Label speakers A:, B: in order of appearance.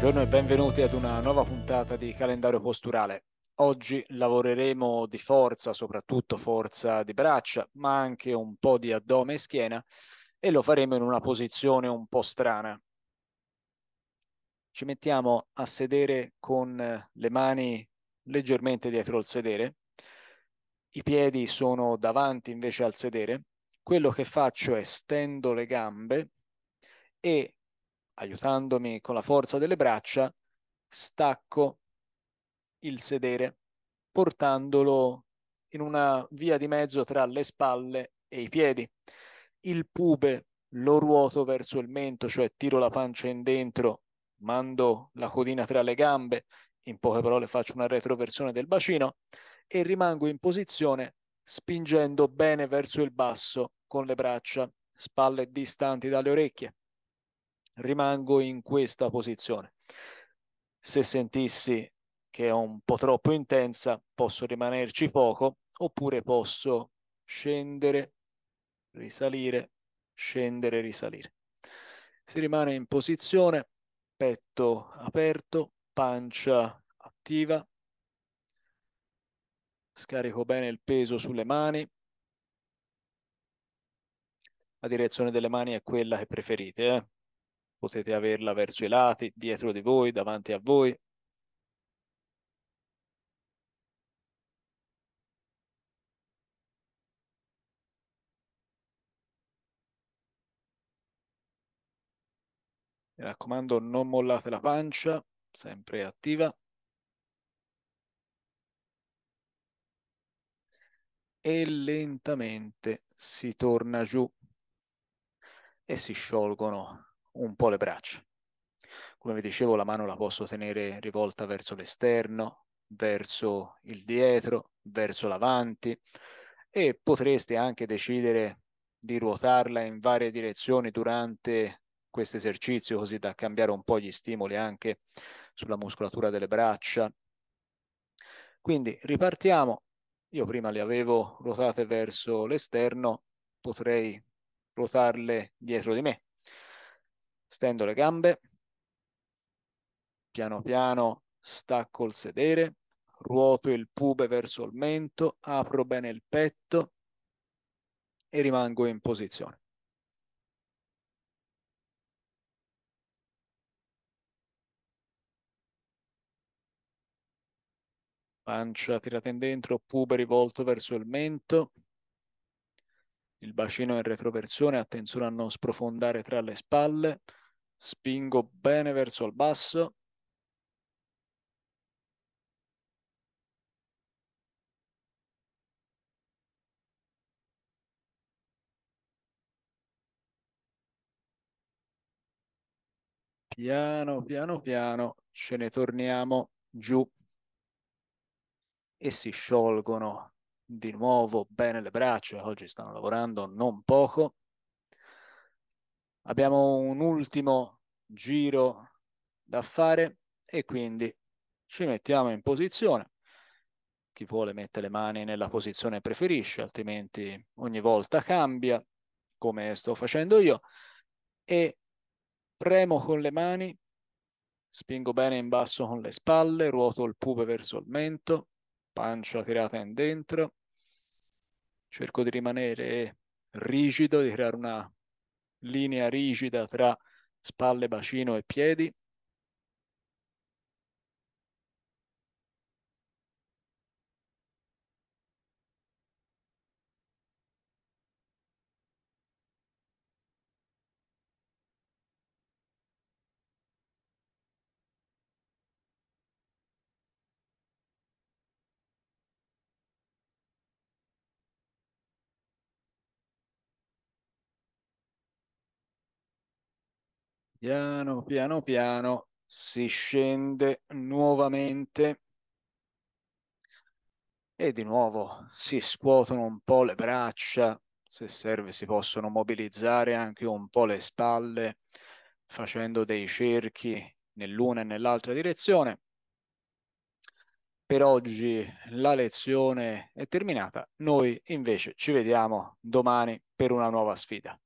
A: Buongiorno e benvenuti ad una nuova puntata di calendario posturale. Oggi lavoreremo di forza, soprattutto forza di braccia, ma anche un po' di addome e schiena e lo faremo in una posizione un po' strana. Ci mettiamo a sedere con le mani leggermente dietro il sedere, i piedi sono davanti invece al sedere. Quello che faccio è stendo le gambe e aiutandomi con la forza delle braccia, stacco il sedere, portandolo in una via di mezzo tra le spalle e i piedi. Il pube lo ruoto verso il mento, cioè tiro la pancia in dentro, mando la codina tra le gambe, in poche parole faccio una retroversione del bacino e rimango in posizione spingendo bene verso il basso con le braccia, spalle distanti dalle orecchie rimango in questa posizione. Se sentissi che è un po' troppo intensa, posso rimanerci poco oppure posso scendere, risalire, scendere, risalire. Si rimane in posizione, petto aperto, pancia attiva. Scarico bene il peso sulle mani. La direzione delle mani è quella che preferite. Eh? potete averla verso i lati, dietro di voi, davanti a voi. Mi raccomando, non mollate la pancia, sempre attiva. E lentamente si torna giù e si sciolgono un po' le braccia. Come vi dicevo, la mano la posso tenere rivolta verso l'esterno, verso il dietro, verso l'avanti e potreste anche decidere di ruotarla in varie direzioni durante questo esercizio così da cambiare un po' gli stimoli anche sulla muscolatura delle braccia. Quindi ripartiamo. Io prima le avevo ruotate verso l'esterno, potrei ruotarle dietro di me, stendo le gambe, piano piano stacco il sedere, ruoto il pube verso il mento, apro bene il petto e rimango in posizione. pancia tirata in dentro, pube rivolto verso il mento, il bacino in retroversione, attenzione a non sprofondare tra le spalle, spingo bene verso il basso. Piano, piano, piano ce ne torniamo giù e si sciolgono di nuovo bene le braccia. Oggi stanno lavorando non poco. Abbiamo un ultimo giro da fare e quindi ci mettiamo in posizione. Chi vuole mette le mani nella posizione preferisce, altrimenti ogni volta cambia, come sto facendo io, e premo con le mani, spingo bene in basso con le spalle, ruoto il pupe verso il mento, pancia tirata in dentro, cerco di rimanere rigido, di creare una linea rigida tra spalle, bacino e piedi, Piano, piano, piano si scende nuovamente e di nuovo si scuotono un po' le braccia, se serve si possono mobilizzare anche un po' le spalle facendo dei cerchi nell'una e nell'altra direzione. Per oggi la lezione è terminata, noi invece ci vediamo domani per una nuova sfida.